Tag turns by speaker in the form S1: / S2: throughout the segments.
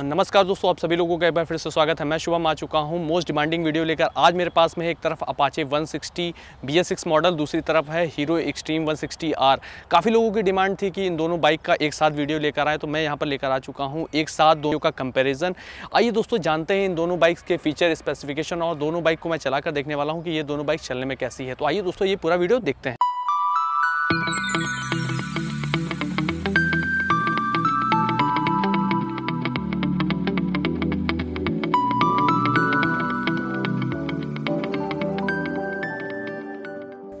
S1: नमस्कार दोस्तों आप सभी लोगों का एक बार फिर से स्वागत है मैं शुभम आ चुका हूं मोस्ट डिमांडिंग वीडियो लेकर आज मेरे पास में एक तरफ अपाचे 160 सिक्स मॉडल दूसरी तरफ है हीरो एक्सट्रीम सिक्सटी आर काफ़ी लोगों की डिमांड थी कि इन दोनों बाइक का एक साथ वीडियो लेकर आए तो मैं यहां पर लेकर आ चुका हूँ एक साथ दोनों का कंपेरिजन आइए दोस्तों जानते हैं इन दोनों बाइक्स के फीचर स्पेसिफिकेशन और दोनों बाइक को मैं चलाकर देखने वाला हूँ कि ये दोनों बाइक चलने में कैसी है तो आइए दोस्तों ये पूरा वीडियो देखते हैं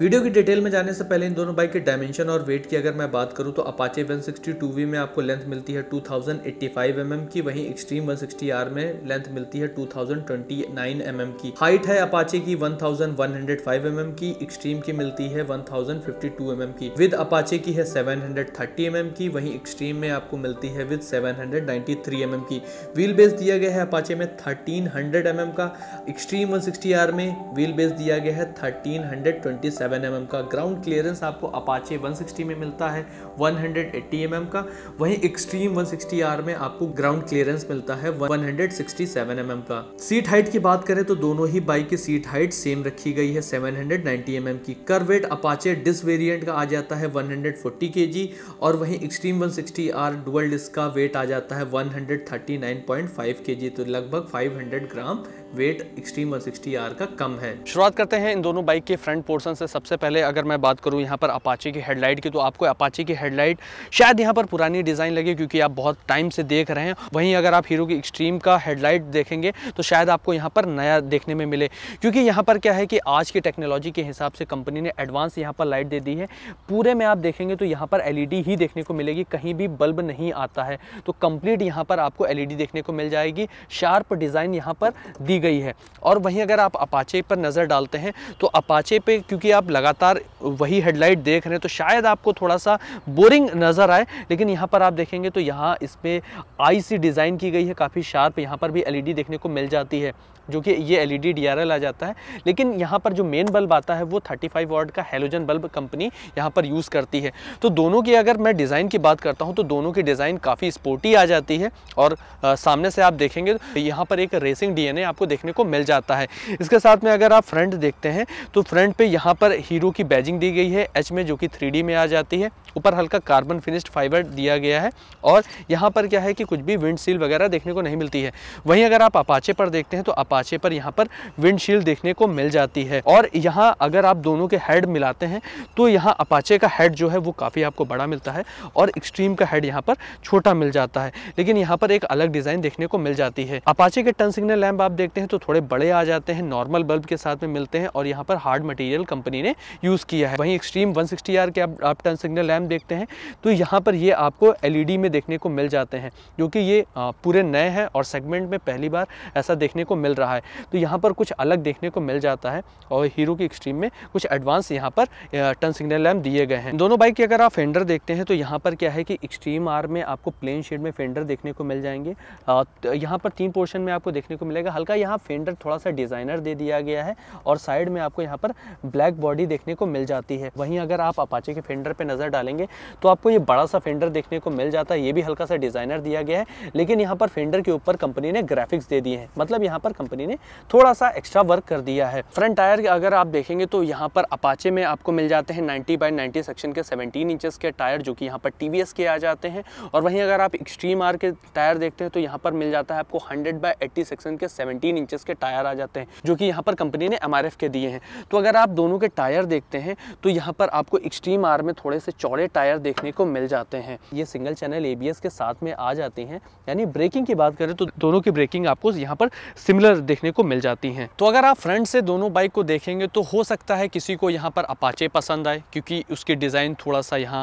S1: वीडियो की डिटेल में जाने से पहले इन दोनों बाइक के डायमेंशन और वेट की अगर मैं बात करूं तो अपाचे 162V में आपको लेंथ मिलती है 2085 mm की वहीं एक्सट्रीम 160R में लेंथ मिलती है 2029 mm की हाइट है अपाचे की 1105 mm की एक्सट्रीम की मिलती है 1052 mm की विद अपाचे की है 730 mm की वहीं एक्सट्रीम में आपको मिलती है विद 793 mm की व्हील बेस दिया गया है अपाचे में 1300 mm का एक्सट्रीम 160R में व्हील बेस दिया गया है 1327 सेवन एम का ग्राउंड क्लियरेंस आपको अपाचे 160 में मिलता है 180 हंड्रेड mm का वहीं एक्सट्रीम 160R में आपको ग्राउंड क्लियरेंस मिलता है 167 हंड्रेड mm का सीट हाइट की बात करें तो दोनों ही बाइक की सीट हाइट सेम रखी गई है 790 हंड्रेड mm की करवेट अपाचे डिस वेरियंट का आ जाता है 140 kg और वहीं एक्सट्रीम 160R डुअल डिस्क का वेट आ जाता है वन हंड्रेड तो लगभग five gram weight Xtreme sixty R का कम है शुरुआत करते हैं इन दोनों बाइक के फ्रंट पोर्सन से सबसे पहले अगर मैं बात करूँ यहाँ पर अपाची की हेडलाइट की तो आपको अपाची की हेडलाइट शायद यहाँ पर पुरानी डिज़ाइन लगे क्योंकि आप बहुत टाइम से देख रहे हैं वहीं अगर आप हीरो की एक्सट्रीम का हेडलाइट देखेंगे तो शायद आपको यहाँ पर नया देखने में मिले क्योंकि यहाँ पर क्या है कि आज की टेक्नोलॉजी के हिसाब से कंपनी ने एडवांस यहाँ पर लाइट दे दी है पूरे में आप देखेंगे तो यहाँ पर एल ही देखने को मिलेगी कहीं भी बल्ब नहीं आता है तो कंप्लीट यहाँ पर आपको एल देखने को मिल जाएगी शार्प डिज़ाइन यहाँ पर दी दी गई है और वहीं अगर आप अपाचे पर नज़र डालते हैं तो अपाचे पे क्योंकि आप लगातार वही हेडलाइट देख रहे हैं तो शायद आपको थोड़ा सा बोरिंग नज़र आए लेकिन यहाँ पर आप देखेंगे तो यहाँ इस पर आई डिज़ाइन की गई है काफ़ी शार्प यहाँ पर भी एल e देखने को मिल जाती है जो कि ये एल ई e आ जाता है लेकिन यहाँ पर जो मेन बल्ब आता है वो 35 फाइव वाट का हेलोजन बल्ब कंपनी यहाँ पर यूज़ करती है तो दोनों की अगर मैं डिज़ाइन की बात करता हूँ तो दोनों की डिज़ाइन काफ़ी स्पोर्टी आ जाती है और आ, सामने से आप देखेंगे तो यहाँ पर एक रेसिंग डीएनए आपको देखने को मिल जाता है इसके साथ में अगर आप फ्रंट देखते हैं तो फ्रंट पे यहाँ पर हीरो की बैजिंग दी गई है एच में जो कि थ्री में आ जाती है ऊपर हल्का कार्बन फिनिश्ड फाइबर दिया गया है और यहाँ पर क्या है कि कुछ भी विंड सील वगैरह देखने को नहीं मिलती है वहीं अगर आप अपाचे पर देखते हैं तो अपाचे पर यहाँ पर विंडशील्ड देखने को मिल जाती है और यहाँ अगर आप दोनों के हेड मिलाते हैं तो यहाँ अपाचे का हेड जो है वो काफ़ी आपको बड़ा मिलता है और एक्सट्रीम का हेड यहाँ पर छोटा मिल जाता है लेकिन यहाँ पर एक अलग डिज़ाइन देखने को मिल जाती है अपाचे के टर्न सिग्नल लैम्प आप देखते हैं तो थोड़े बड़े आ जाते हैं नॉर्मल बल्ब के साथ में मिलते हैं और यहाँ पर हार्ड मटेरियल कंपनी ने यूज़ किया है वहीं एक्सट्रीम वन के आप, आप टर्न सिग्नल लैम्प देखते हैं तो यहाँ पर ये आपको एल e में देखने को मिल जाते हैं जो कि ये पूरे नए हैं और सेगमेंट में पहली बार ऐसा देखने को मिल रहा है तो यहाँ पर कुछ अलग देखने को मिल जाता है और हीरो की एक्सट्रीम में कुछ एडवांस यहाँ पर टर्न सिग्नल लैम्प दिए गए हैं दोनों बाइक की अगर आप फेंडर देखते हैं तो यहाँ पर क्या है कि एक्सट्रीम आर में आपको प्लेन शेड में फेंडर देखने को मिल जाएंगे तो यहाँ पर तीन पोर्शन में आपको देखने को मिलेगा हल्का यहाँ फेंडर थोड़ा सा डिज़ाइनर दे दिया गया है और साइड में आपको यहाँ पर ब्लैक बॉडी देखने को मिल जाती है वहीं अगर आप अपाचे के फेंडर पर नज़र डालेंगे करेंगे तो आपको ये बड़ा सा फेंडर देखने को मिल जाता है ये भी हल्का सा डिज़ाइनर दिया गया है लेकिन यहाँ पर फेंडर के ऊपर कंपनी ने ग्राफिक्स दे दिए हैं मतलब यहाँ पर कंपनी ने थोड़ा सा एक्स्ट्रा वर्क कर दिया है फ्रंट टायर अगर आप देखेंगे तो यहाँ पर अपाचे में आपको मिल जाते हैं नाइनटी बाई नाइनटी सेक्शन के सेवनटीन इंचज़ के टायर जो कि यहाँ पर टी के आ जाते हैं और वहीं अगर आप एक्सट्रीम आर के टायर देखते हैं तो यहाँ पर मिल जाता है आपको हंड्रेड बाई एट्टी सेक्शन के सेवनटीन इंचज़ के टायर आ जाते हैं जो कि यहाँ पर कंपनी ने एम के दिए हैं तो अगर आप दोनों के टायर देखते हैं तो यहाँ पर आपको एक्सट्रीम आर में थोड़े से चौड़े बड़े टायर देखने को मिल जाते हैं ये सिंगल चैनल एबीएस के साथ में आ जाती हैं यानी ब्रेकिंग की बात करें तो दोनों की ब्रेकिंग आपको यहाँ पर सिमिलर देखने को मिल जाती हैं तो अगर आप फ्रंट से दोनों बाइक को देखेंगे तो हो सकता है किसी को यहाँ पर अपाचे पसंद आए क्योंकि उसकी डिज़ाइन थोड़ा सा यहाँ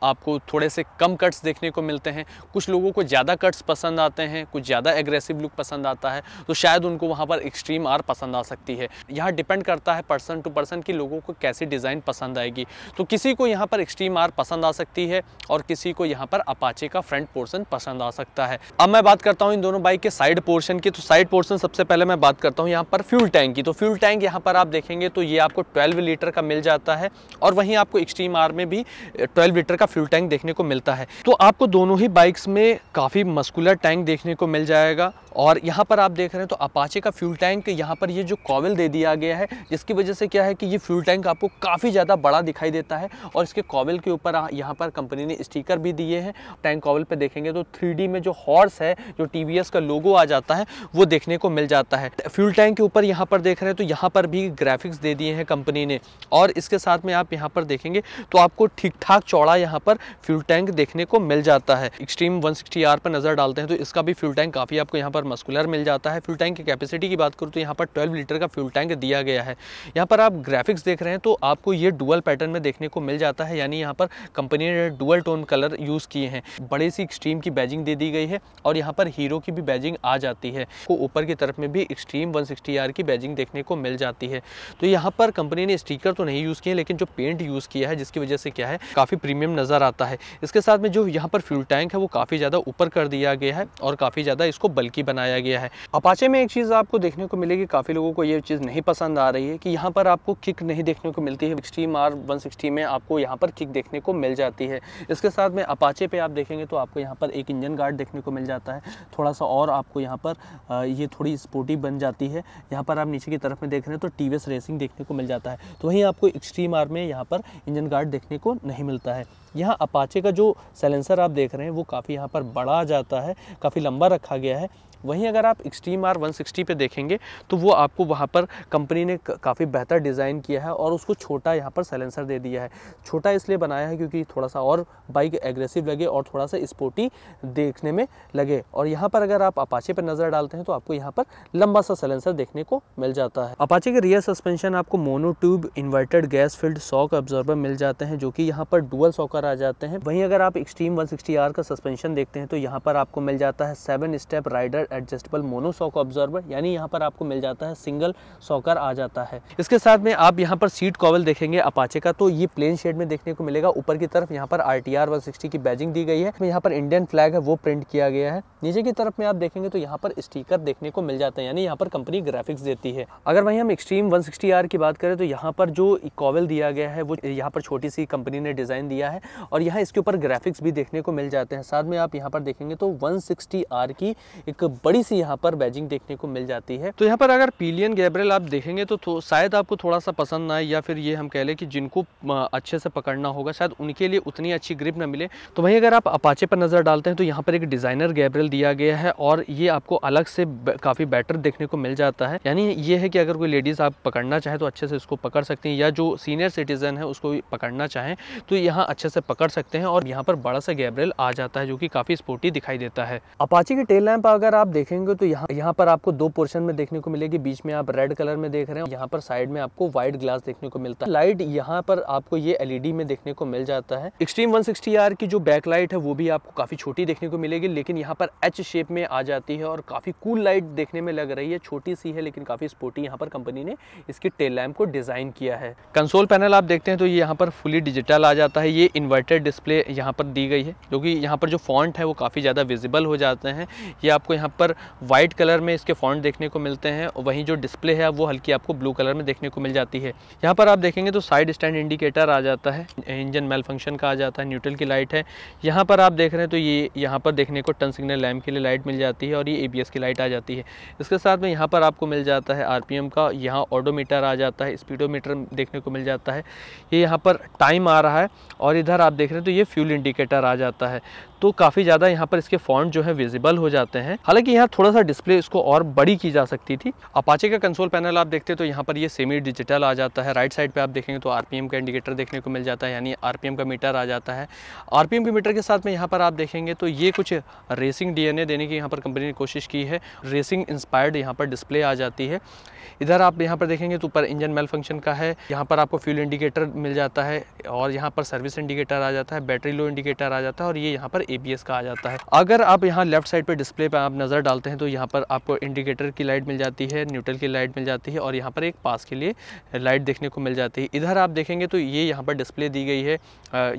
S1: आपको थोड़े से कम कट्स देखने को मिलते हैं कुछ लोगों को ज़्यादा कट्स पसंद आते हैं कुछ ज़्यादा एग्रेसिव लुक पसंद आता है तो शायद उनको वहाँ पर एक्सट्रीम आर पसंद आ सकती है यहाँ डिपेंड करता है पर्सन टू पर्सन कि लोगों को कैसी डिज़ाइन पसंद आएगी तो किसी को यहाँ पर एक्सट्रीम आर कार पसंद आ सकती है और किसी को यहाँ पर अपाचे का फ्रंट पोर्शन पसंद आ सकता है अब मैं बात करता हूँ इन दोनों बाइक के साइड पोर्शन की तो साइड पोर्शन सबसे पहले मैं बात करता हूँ यहाँ पर फ्यूल टैंक की तो फ्यूल टैंक यहाँ पर आप देखेंगे तो ये आपको ट्वेल्व लीटर का मिल जाता है और वहीं आपको एक्सट्रीम आर में भी ट्वेल्व लीटर का फ्यूल टैंक देखने को मिलता है तो आपको दोनों ही बाइक्स में काफ़ी मस्कुलर टैंक देखने को मिल जाएगा और यहाँ पर आप देख रहे हैं तो अपाचे का फ्यूल टैंक यहाँ पर ये जो कॉवल दे दिया गया है जिसकी वजह से क्या है कि ये फ्यूल टैंक आपको काफ़ी ज़्यादा बड़ा दिखाई देता है और इसके कॉवल के ऊपर यहाँ पर कंपनी ने स्टिकर भी दिए हैं टैंक कॉवल पे देखेंगे तो थ्री में जो हॉर्स है जो टी का लोगो आ जाता है वो देखने को मिल जाता है फ्यूल टैंक के ऊपर यहाँ पर देख रहे हैं तो यहाँ पर भी ग्राफिक्स दे दिए हैं कंपनी ने और इसके साथ में आप यहाँ पर देखेंगे तो आपको ठीक ठाक चौड़ा यहाँ पर फ्यूल टैंक देखने को मिल जाता है एक्सट्रीम 160 आर पर नज़र डालते हैं तो इसका भी फ्यूल टैंक काफ़ी आपको यहाँ पर मस्कुलर मिल जाता है फ्यूल टैंक की कैपेसिटी की बात करूँ तो यहाँ पर ट्वेल्व लीटर का फ्यूल टैंक दिया गया है यहाँ पर आप ग्राफिक्स देख रहे हैं तो आपको ये डुअल पैटर्न में देखने को मिल जाता है यानी यहाँ पर पर कंपनी ने डुअल टोन कलर यूज़ किए हैं बड़े सी एक्सट्रीम की बैजिंग दे दी गई है और यहाँ पर हीरो की भी बैजिंग आ जाती है को ऊपर की तरफ में भी एक्सट्रीम वन की बैजिंग देखने को मिल जाती है तो यहाँ पर कंपनी ने स्टीकर तो नहीं यूज़ किए लेकिन जो पेंट यूज़ किया है जिसकी वजह से क्या है काफ़ी प्रीमियम नज़र आता है इसके साथ में जो यहाँ पर फ्यूल टैंक है वो काफ़ी ज़्यादा ऊपर कर दिया गया है और काफ़ी ज़्यादा इसको बल्कि बनाया गया है अपाचे में एक चीज़ आपको देखने को मिलेगी काफ़ी लोगों को ये चीज़ नहीं पसंद आ रही है कि यहाँ पर आपको किक नहीं देखने को मिलती है एक्सट्रीम आर वन में आपको यहाँ पर किक देखने देखने को मिल जाती है इसके साथ में अपाचे पे आप देखेंगे तो आपको यहाँ पर एक इंजन गार्ड देखने को मिल जाता है थोड़ा सा और आपको यहाँ पर ये थोड़ी स्पोर्टी बन जाती है यहाँ पर आप नीचे की तरफ में देख रहे हैं तो टी रेसिंग देखने को मिल जाता है तो वहीं आपको एक्सट्रीम आर में यहाँ पर इंजन गार्ड देखने को नहीं मिलता है यहाँ अपाचे का जो सैलेंसर आप देख रहे हैं वो काफ़ी यहाँ पर बढ़ा जाता है काफ़ी लंबा रखा गया है वहीं अगर आप एक्सट्रीम आर 160 पे देखेंगे तो वो आपको वहाँ पर कंपनी ने काफ़ी बेहतर डिज़ाइन किया है और उसको छोटा यहाँ पर सैलेंसर दे दिया है छोटा इसलिए बनाया है क्योंकि थोड़ा सा और बाइक एग्रेसिव लगे और थोड़ा सा स्पोर्टी देखने में लगे और यहाँ पर अगर आप अपाचे पर नज़र डालते हैं तो आपको यहाँ पर लंबा सा सैलेंसर देखने को मिल जाता है अपाचे के रियर सस्पेंशन आपको mono tube inverted gas filled shock absorber मिल जाते हैं जो कि यहाँ पर डुअल सॉकर आ जाते हैं वहीं अगर आप एक्सट्रीम सिक्सटी आर का सस्पेंशन देखते हैं तो यहाँ पर आपको मिल जाता है seven step rider adjustable mono shock absorber यानी यहाँ पर आपको मिल जाता है सिंगल सॉकर आ जाता है इसके साथ में आप यहाँ पर सीट कॉवल देखेंगे अपाचे का तो ये प्लेन शेड में देखने को मिलेगा ऊपर की तरफ यहाँ पर आर टी की बैजिंग दी गई है यहाँ पर इंडियन फ्लैग है वो प्रिंट किया गया है नीचे की तरफ में आप देखेंगे तो यहाँ पर स्टीकर देखने को मिल जाते हैं यानी यहाँ पर कंपनी ग्राफिक्स देती है अगर वहीं हम एक्सट्रीम 160R की बात करें तो यहाँ पर जो कॉवल दिया गया है वो यहाँ पर छोटी सी कंपनी ने डिज़ाइन दिया है और यहाँ इसके ऊपर ग्राफिक्स भी देखने को मिल जाते हैं साथ में आप यहाँ पर देखेंगे तो वन की एक बड़ी सी यहाँ पर बैजिंग देखने को मिल जाती है तो यहाँ पर अगर पीलियन गैब्रेल आप देखेंगे तो, शायद आपको थोड़ा सा पसंद ना आए या फिर ये हम कह लें कि जिनको अच्छे से पकड़ना होगा शायद उनके लिए उतनी अच्छी ग्रिप ना मिले तो वहीं अगर आप अपाचे पर नज़र डालते हैं तो यहाँ पर एक डिज़ाइनर गैब्रेल दिया गया है और ये आपको अलग से काफ़ी बेटर देखने को मिल जाता है यानी ये है कि अगर कोई लेडीज़ आप पकड़ना चाहे तो अच्छे से इसको पकड़ सकते हैं या जो सीनियर सिटीज़न है उसको पकड़ना चाहें तो यहाँ अच्छे से पकड़ सकते हैं और यहाँ पर बड़ा सा गैबरेल आ जाता है जो कि काफ़ी स्पोर्टी दिखाई देता है अपाची की टेल लैंप अगर आप देखेंगे तो यहाँ यहाँ पर आपको दो पोर्शन में देखने को मिलेगी बीच में आप रेड कलर में देख रहे हैं यहाँ पर साइड में आपको व्हाइट ग्लास देखने को मिलता है लाइट यहाँ पर आपको ये एलईडी में देखने को मिल जाता है एक्सट्रीम आर की जो बैक लाइट है वो भी आपको काफी छोटी देखने को मिलेगी लेकिन यहाँ पर एच शेप में आ जाती है और काफ़ी कूल लाइट देखने में लग रही है छोटी सी है लेकिन काफ़ी स्पोर्टी यहाँ पर कंपनी ने इसकी टेल लैम्प को डिज़ाइन किया है कंसोल पैनल आप देखते हैं तो ये यहाँ पर फुली डिजिटल आ जाता है ये इन्वर्टेड डिस्प्ले यहाँ पर दी गई है जो कि यहाँ पर जो फॉन्ट है वो काफ़ी ज़्यादा विजिबल हो जाते हैं ये आपको यहाँ पर वाइट कलर में इसके फॉन्ट देखने को मिलते हैं वहीं जो डिस्प्ले है वो हल्की आपको ब्लू कलर में देखने को मिल जाती है यहाँ पर आप देखेंगे तो साइड स्टैंड इंडिकेटर आ जाता है इंजन मेल फंक्शन का आ जाता है न्यूट्रल की लाइट है यहाँ पर आप देख रहे हैं तो ये यहाँ पर देखने को टर्न सिग्नल लैम्प के लिए लाइट मिल जाती है और ये ए की लाइट आ जाती है इसके साथ में यहाँ पर आपको मिल जाता है आर का यहाँ ऑडोमीटर आ जाता है स्पीडोमीटर देखने को मिल जाता है ये यहाँ पर टाइम आ रहा है और इधर आप देख रहे हैं तो ये फ्यूल इंडिकेटर आ जाता है तो काफ़ी ज़्यादा यहाँ पर इसके फॉन्ट जो है विजिबल हो जाते हैं हालांकि यहाँ थोड़ा सा डिस्प्ले इसको और बड़ी की जा सकती थी अपाचे का कंसोल पैनल आप देखते हैं तो यहाँ पर ये सेमी डिजिटल आ जाता है राइट साइड पर आप देखेंगे तो आरपीएम का इंडिकेटर देखने को मिल जाता है यानी आरपीएम का मीटर आ जाता है आरपीएम के मीटर के साथ में यहाँ पर आप देखेंगे तो ये कुछ रेसिंग डीएनए देने की यहाँ पर कंपनी ने कोशिश की है रेसिंग इंस्पायर्ड यहाँ पर डिस्प्ले आ जाती है इधर आप यहाँ पर देखेंगे तो ऊपर इंजन मेल फंक्शन का है यहाँ पर आपको फ्यूल इंडिकेटर मिल जाता है और यहाँ पर सर्विस इंडिकेटर आ जाता है बैटरी लो इंडिकेटर आ जाता है और ये यहाँ पर एबीएस कहा जाता है अगर आप यहाँ लेफ्ट साइड पर डिस्प्ले पर आप नज़र डालते हैं तो यहाँ पर आपको इंडिकेटर की लाइट मिल जाती है न्यूट्रल की लाइट मिल जाती है और यहाँ पर एक पास के लिए लाइट देखने को मिल जाती है इधर आप देखेंगे तो ये यहाँ पर डिस्प्ले दी गई है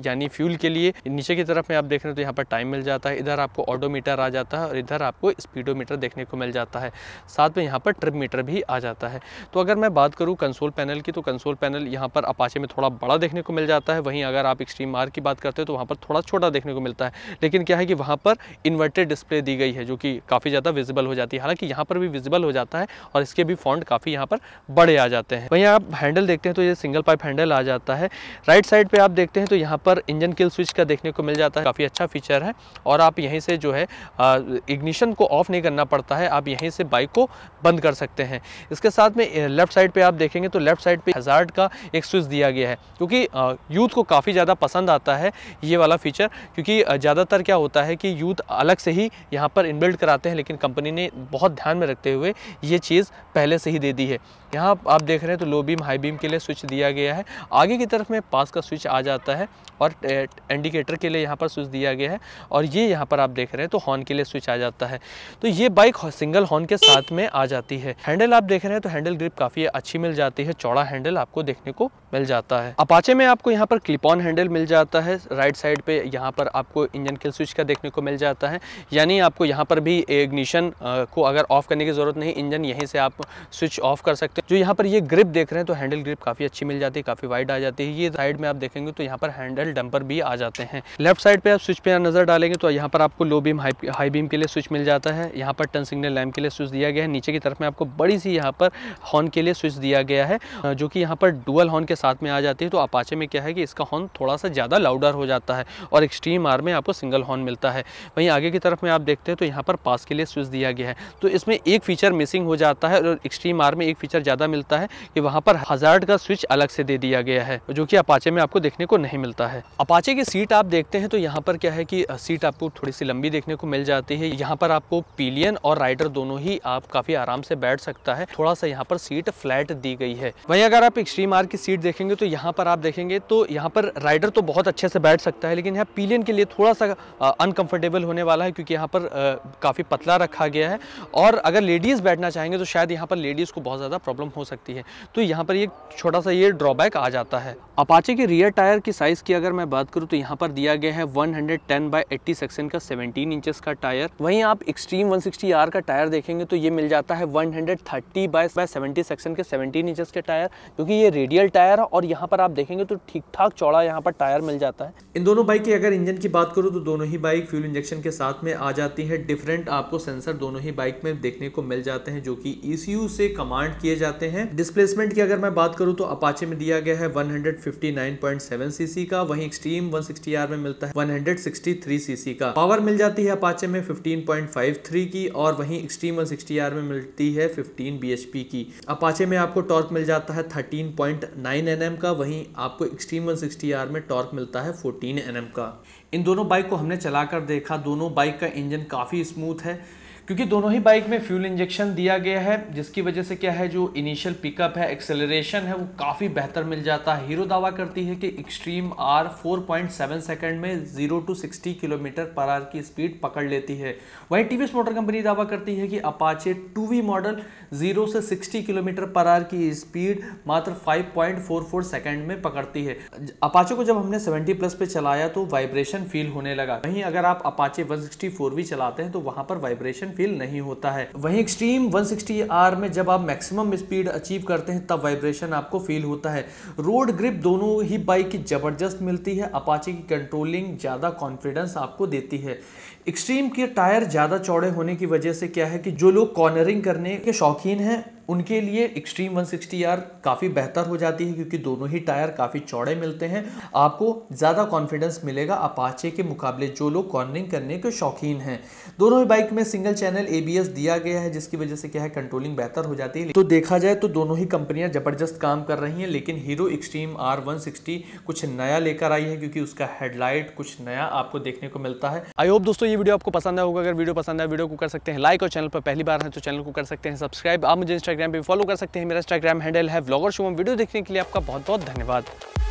S1: यानी फ्यूल के लिए नीचे की तरफ में आप देख रहे हो तो यहाँ पर टाइम मिल जाता है इधर आपको ऑडोमीटर आ जाता है और इधर आपको स्पीडोमीटर देखने को मिल जाता है साथ में यहाँ पर ट्रिप मीटर भी आ जाता है तो अगर मैं बात करूँ कंसोल पैनल की तो कंसोल पैनल यहाँ पर अपाचे में थोड़ा बड़ा देखने को मिल जाता है वहीं अगर आप एक्सट्रीम आर की बात करते हैं तो वहाँ पर थोड़ा छोटा देखने को मिलता है लेकिन क्या है कि वहाँ पर इन्वर्टेड डिस्प्ले दी गई है जो कि काफ़ी ज़्यादा विजिबल हो जाती है हालांकि यहाँ पर भी विजिबल हो जाता है और इसके भी फॉन्ट काफ़ी यहाँ पर बड़े आ जाते हैं वहीं आप हैंडल देखते हैं तो ये सिंगल पाइप हैंडल आ जाता है राइट साइड पर आप देखते हैं तो यहाँ पर इंजन किल स्विच का देखने को मिल जाता है काफ़ी अच्छा फीचर है और आप यहीं से जो है इग्निशन को ऑफ नहीं करना पड़ता है आप यहीं से बाइक को बंद कर सकते हैं इसके साथ में लेफ्ट साइड पे आप देखेंगे तो लेफ्ट साइड पे हज़ार्ड का एक स्विच दिया गया है क्योंकि यूथ को काफ़ी ज़्यादा पसंद आता है ये वाला फीचर क्योंकि ज़्यादा ज़्यादातर क्या होता है कि यूथ अलग से ही यहाँ पर इनबिल्ड कराते हैं लेकिन कंपनी ने बहुत ध्यान में रखते हुए ये चीज़ पहले से ही दे दी है यहाँ आप देख रहे हैं तो लो बीम हाई बीम के लिए स्विच दिया गया है आगे की तरफ में पास का स्विच आ जाता है और इंडिकेटर के लिए यहाँ पर स्विच दिया गया है और ये यहाँ पर आप देख रहे हैं तो हॉर्न के लिए स्विच आ जाता है तो ये बाइक सिंगल हॉर्न के साथ में आ जाती है हैंडल आप देख रहे हैं तो हैंडल ग्रिप काफ़ी अच्छी मिल जाती है चौड़ा हैंडल आपको देखने को मिल जाता है अपाचे में आपको यहाँ पर क्लिप ऑन हैंडल मिल जाता है राइट साइड पे यहाँ पर आपको इंजन के स्विच का देखने को मिल जाता है यानी आपको यहाँ पर भी इग्निशन को अगर ऑफ करने की ज़रूरत नहीं इंजन यहीं से आप स्विच ऑफ कर सकते सकते हैं जो यहाँ पर ये ग्रिप देख रहे हैं तो हैंडल ग्रिप काफ़ी अच्छी मिल जाती है काफ़ी वाइड आ जाती है ये साइड में आप देखेंगे तो यहाँ पर हैंडल डंपर भी आ जाते हैं लेफ्ट साइड पे आप स्विच पे नज़र डालेंगे तो यहाँ पर आपको लो बीम हाई बीम के लिए स्विच मिल जाता है यहाँ पर टर्न सिग्नल लैम्प के लिए स्विच दिया गया है नीचे की तरफ में आपको बड़ी सी यहाँ पर हॉर्न के लिए स्विच दिया गया है जो कि यहाँ पर डुअल हॉर्न के साथ में आ जाती है तो अपाचे में क्या है कि इसका हॉर्न थोड़ा सा ज़्यादा लाउडर हो जाता है और एक्सट्रीम आर में आपको सिंगल हॉर्न मिलता है वहीं आगे की तरफ में आप देखते हैं तो यहाँ पर पास के लिए स्विच दिया गया है तो इसमें एक फीचर मिसिंग हो जाता है और एक्सट्रीम आर में एक फीचर ज़्यादा मिलता है कि वहाँ पर हजार्ड का स्विच अलग से दे दिया गया है जो कि अपाचे में आपको देखने को नहीं मिलता है अपाचे की सीट आप देखते हैं तो यहाँ पर क्या है कि सीट आपको थोड़ी सी लंबी देखने को मिल जाती है यहाँ पर आपको पीलियन और राइडर दोनों ही आप काफ़ी आराम से बैठ सकता है थोड़ा सा यहाँ पर सीट फ्लैट दी गई है वहीं अगर आप एक्सट्रीम आर की सीट देखेंगे तो यहाँ पर आप देखेंगे तो यहाँ पर राइडर तो बहुत अच्छे से बैठ सकता है लेकिन यहाँ पीलियन के लिए थोड़ा सा अनकंफर्टेबल होने वाला है क्योंकि यहाँ पर काफ़ी पतला रखा गया है और अगर लेडीज़ बैठना चाहेंगे तो शायद यहाँ पर लेडीज़ को बहुत ज़्यादा प्रॉब्लम प्रॉब्लम हो सकती है तो यहाँ पर एक छोटा सा ये ड्रॉबैक आ जाता है अपाचे के रियर टायर की साइज़ की अगर मैं बात करूँ तो यहाँ पर दिया गया है 110 hundred ten by eighty section का 17 इंचेस का टायर वहीं आप एक्सट्रीम 160 आर का टायर देखेंगे तो ये मिल जाता है 130 hundred thirty by by seventy section के 17 इंचेस के टायर क्योंकि ये रेडियल टायर है और यहाँ पर आप देखेंगे तो ठीक ठाक चौड़ा यहाँ पर टायर मिल जाता है इन दोनों बाइक की अगर इंजन की बात करूँ तो दोनों ही बाइक फ्यूल इंजेक्शन के साथ में आ जाती है डिफरेंट आपको सेंसर दोनों ही बाइक में देखने को मिल जाते हैं जो कि ई e से कमांड किए जाते जाते हैं डिस्प्लेसमेंट की अगर मैं बात करूं तो अपाचे में दिया गया है 159.7 सीसी का वहीं एक्सट्रीम 160R में मिलता है 163 सीसी का पावर मिल जाती है अपाचे में 15.53 की और वहीं एक्सट्रीम 160R में मिलती है 15 bhp की अपाचे में आपको टॉर्क मिल जाता है 13.9 nm का वहीं आपको एक्सट्रीम 160R में टॉर्क मिलता है 14 nm का इन दोनों बाइक को हमने चलाकर देखा दोनों बाइक का इंजन काफ़ी स्मूथ है क्योंकि दोनों ही बाइक में फ्यूल इंजेक्शन दिया गया है जिसकी वजह से क्या है जो इनिशियल पिकअप है एक्सेलरेशन है वो काफ़ी बेहतर मिल जाता है हीरो दावा करती है कि एक्सट्रीम आर 4.7 सेकंड में 0 टू 60 किलोमीटर पर आर की स्पीड पकड़ लेती है वहीं टी मोटर कंपनी दावा करती है कि अपाचे टू मॉडल जीरो से सिक्सटी किलोमीटर पर आर की स्पीड मात्र 5.44 सेकंड में पकड़ती है अपाचे को जब हमने सेवेंटी प्लस पे चलाया तो वाइब्रेशन फील होने लगा वहीं अगर आप अपाचे वन भी चलाते हैं तो वहाँ पर वाइब्रेशन फील नहीं होता है वहीं एक्सट्रीम 160 आर में जब आप मैक्सिमम स्पीड अचीव करते हैं तब वाइब्रेशन आपको फील होता है रोड ग्रिप दोनों ही बाइक की ज़बरदस्त मिलती है अपाची की कंट्रोलिंग ज़्यादा कॉन्फिडेंस आपको देती है एक्सट्रीम के टायर ज़्यादा चौड़े होने की वजह से क्या है कि जो लोग कॉर्नरिंग करने के शौकीन हैं उनके लिए एक्सट्रीम 160 आर काफ़ी बेहतर हो जाती है क्योंकि दोनों ही टायर काफ़ी चौड़े मिलते हैं आपको ज़्यादा कॉन्फिडेंस मिलेगा अपाचे के मुकाबले जो लोग कॉर्नरिंग करने के शौकीन हैं दोनों ही बाइक में सिंगल चैनल एबीएस दिया गया है जिसकी वजह से क्या है कंट्रोलिंग बेहतर हो जाती है तो देखा जाए तो दोनों ही कंपनियाँ ज़बरदस्त काम कर रही हैं लेकिन हीरो एक्सट्रीम आर कुछ नया लेकर आई है क्योंकि उसका हेडलाइट कुछ नया आपको देखने को मिलता है आई होप दोस्तों ये वीडियो आपको पसंद आया होगा अगर वीडियो पसंद आया वीडियो को कर सकते हैं लाइक और चैनल पर पहली बार है तो चैनल को कर सकते हैं सब्सक्राइब आप मुझे इंस्टाग्राम पर फॉलो कर सकते हैं मेरा इंस्टाग्राम हैंडल है ब्लॉगर शुभम वीडियो देखने के लिए आपका बहुत बहुत धन्यवाद